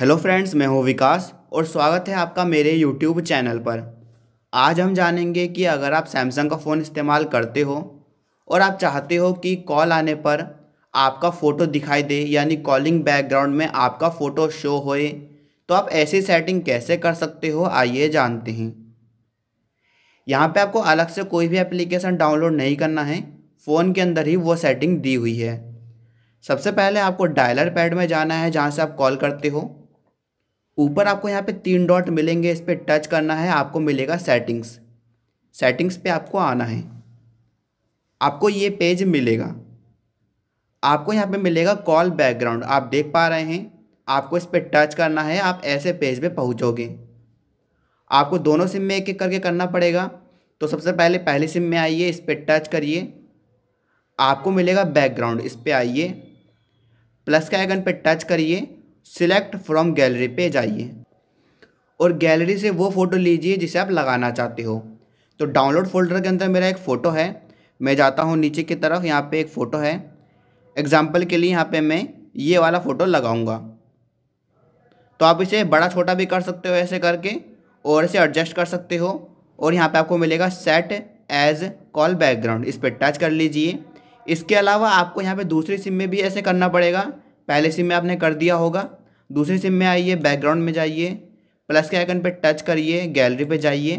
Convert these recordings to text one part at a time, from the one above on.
hello friends मैं हूं विकास और स्वागत है आपका मेरे यूट्यूब चैनल पर आज हम जानेंगे कि अगर आप सैमसंग का फ़ोन इस्तेमाल करते हो और आप चाहते हो कि कॉल आने पर आपका फ़ोटो दिखाई दे यानी कॉलिंग बैकग्राउंड में आपका फ़ोटो शो होए तो आप ऐसी सेटिंग कैसे कर सकते हो आइए जानते हैं यहाँ पर आपको अलग से कोई भी एप्लीकेशन डाउनलोड नहीं करना है फ़ोन के अंदर ही वो सेटिंग दी हुई है सबसे पहले आपको डायलर पैड में जाना है जहाँ से आप कॉल करते हो ऊपर आपको यहाँ पे तीन डॉट मिलेंगे इस पर टच करना है आपको मिलेगा सेटिंग्स सेटिंग्स पे आपको आना है आपको ये पेज मिलेगा आपको यहाँ पे मिलेगा कॉल बैकग्राउंड आप देख पा रहे हैं आपको इस पर टच करना है आप ऐसे पेज पे पहुँचोगे आपको दोनों सिम में एक एक करके करना पड़ेगा तो सबसे पहले पहले सिम में आइए इस पर टच करिए आपको मिलेगा बैकग्राउंड इस पर आइए प्लस के आइकन पर टच करिए सिलेक्ट फ्रॉम गैलरी पे जाइए और गैलरी से वो फ़ोटो लीजिए जिसे आप लगाना चाहते हो तो डाउनलोड फोल्डर के अंदर मेरा एक फ़ोटो है मैं जाता हूँ नीचे की तरफ यहाँ पे एक फ़ोटो है एग्ज़ाम्पल के लिए यहाँ पे मैं ये वाला फ़ोटो लगाऊंगा तो आप इसे बड़ा छोटा भी कर सकते हो ऐसे करके और इसे एडजस्ट कर सकते हो और यहाँ पर आपको मिलेगा सेट एज कॉल बैकग्राउंड इस पर टच कर लीजिए इसके अलावा आपको यहाँ पे दूसरी सिम में भी ऐसे करना पड़ेगा पहले सिम में आपने कर दिया होगा दूसरी सिम में आइए बैकग्राउंड में जाइए प्लस के आइकन पर टच करिए गैलरी पर जाइए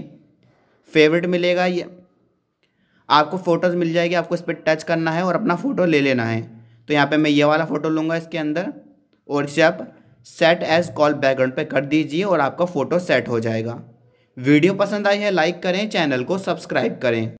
फेवरेट मिलेगा ये आपको फ़ोटोज़ मिल जाएगी आपको इस पर टच करना है और अपना फ़ोटो ले लेना है तो यहाँ पे मैं ये वाला फ़ोटो लूँगा इसके अंदर और इसे आप सेट एज कॉल बैकग्राउंड पे कर दीजिए और आपका फ़ोटो सेट हो जाएगा वीडियो पसंद आई है लाइक करें चैनल को सब्सक्राइब करें